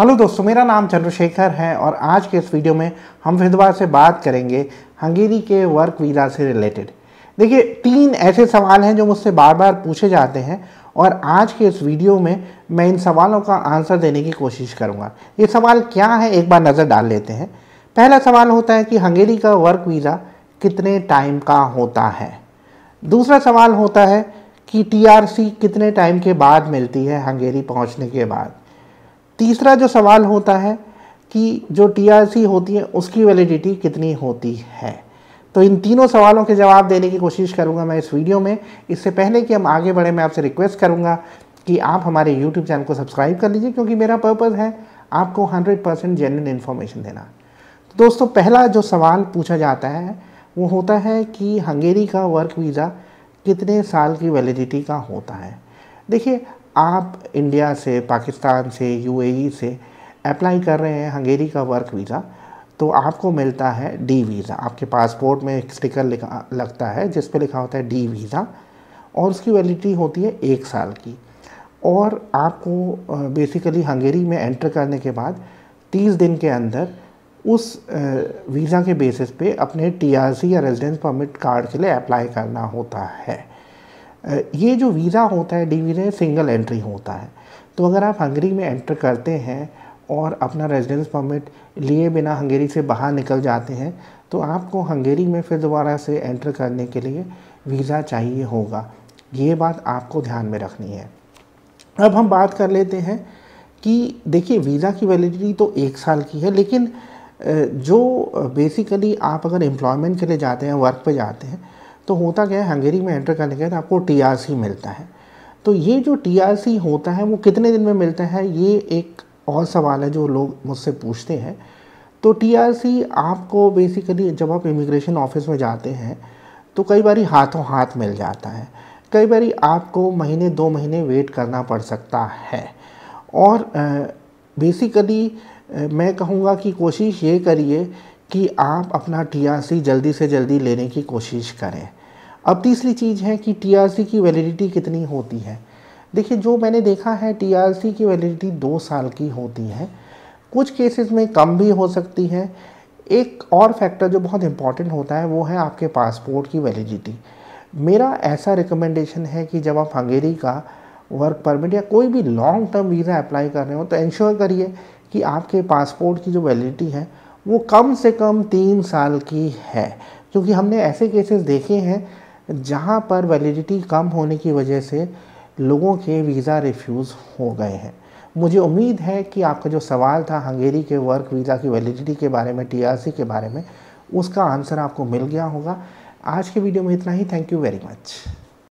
hello दोस्तों मेरा नाम चंद्रशेखर है और आज के इस वीडियो में हम विधवा से बात करेंगे हंगेरी के वर्क वीज़ा से रिलेटेड देखिए तीन ऐसे सवाल हैं जो मुझसे बार बार पूछे जाते हैं और आज के इस वीडियो में मैं इन सवालों का आंसर देने की कोशिश करूँगा ये सवाल क्या है एक बार नज़र डाल लेते हैं पहला सवाल होता है कि हंगेरी का वर्क वीज़ा कितने टाइम का होता है दूसरा सवाल होता है कि टी कितने टाइम के बाद मिलती है हंगेरी पहुँचने के बाद तीसरा जो सवाल होता है कि जो टीआरसी होती है उसकी वैलिडिटी कितनी होती है तो इन तीनों सवालों के जवाब देने की कोशिश करूंगा मैं इस वीडियो में इससे पहले कि हम आगे बढ़े मैं आपसे रिक्वेस्ट करूंगा कि आप हमारे यूट्यूब चैनल को सब्सक्राइब कर लीजिए क्योंकि मेरा पर्पज़ है आपको 100% परसेंट जेन्यन इन्फॉर्मेशन देना तो दोस्तों पहला जो सवाल पूछा जाता है वो होता है कि हंगेरी का वर्क वीज़ा कितने साल की वैलिडिटी का होता है देखिए आप इंडिया से पाकिस्तान से यूएई e से अप्लाई कर रहे हैं हंगेरी का वर्क वीज़ा तो आपको मिलता है डी वीज़ा आपके पासपोर्ट में एक स्टिकर लिखा लगता है जिस पे लिखा होता है डी वीज़ा और उसकी वैलिडिटी होती है एक साल की और आपको बेसिकली हंगेरी में एंटर करने के बाद तीस दिन के अंदर उस वीज़ा के बेसिस पे अपने टी या रेजिडेंस परमिट कार्ड के लिए अप्लाई करना होता है ये जो वीज़ा होता है डी वीज़ा सिंगल एंट्री होता है तो अगर आप हंगरी में एंटर करते हैं और अपना रेजिडेंस परमिट लिए बिना हंगेरी से बाहर निकल जाते हैं तो आपको हंगेरी में फिर दोबारा से एंटर करने के लिए वीज़ा चाहिए होगा ये बात आपको ध्यान में रखनी है अब हम बात कर लेते हैं कि देखिए वीज़ा की वैलिडिटी तो एक साल की है लेकिन जो बेसिकली आप अगर एम्प्लॉयमेंट के लिए जाते हैं वर्क पे जाते हैं तो होता क्या है हंगेरी में एंटर करने के बाद आपको टी मिलता है तो ये जो टी होता है वो कितने दिन में मिलता है ये एक और सवाल है जो लोग मुझसे पूछते हैं तो टी आपको बेसिकली जब आप इमिग्रेशन ऑफिस में जाते हैं तो कई बार हाथों हाथ मिल जाता है कई बार आपको महीने दो महीने वेट करना पड़ सकता है और बेसिकली मैं कहूँगा कि कोशिश ये करिए कि आप अपना टी जल्दी से जल्दी लेने की कोशिश करें अब तीसरी चीज़ है कि टी की वैलिडिटी कितनी होती है देखिए जो मैंने देखा है टी की वैलिडिटी दो साल की होती है कुछ केसेस में कम भी हो सकती है एक और फैक्टर जो बहुत इम्पॉर्टेंट होता है वो है आपके पासपोर्ट की वैलिडिटी मेरा ऐसा रिकमेंडेशन है कि जब आप हंगेरी का वर्क परमिट या कोई भी लॉन्ग टर्म वीज़ा अप्लाई कर रहे हो तो इन्श्योर करिए कि आपके पासपोर्ट की जो वैलिडिटी है वो कम से कम तीन साल की है क्योंकि हमने ऐसे केसेस देखे हैं जहाँ पर वैलिडिटी कम होने की वजह से लोगों के वीज़ा रिफ्यूज़ हो गए हैं मुझे उम्मीद है कि आपका जो सवाल था हंगेरी के वर्क वीज़ा की वैलिडिटी के बारे में टीआरसी के बारे में उसका आंसर आपको मिल गया होगा आज के वीडियो में इतना ही थैंक यू वेरी मच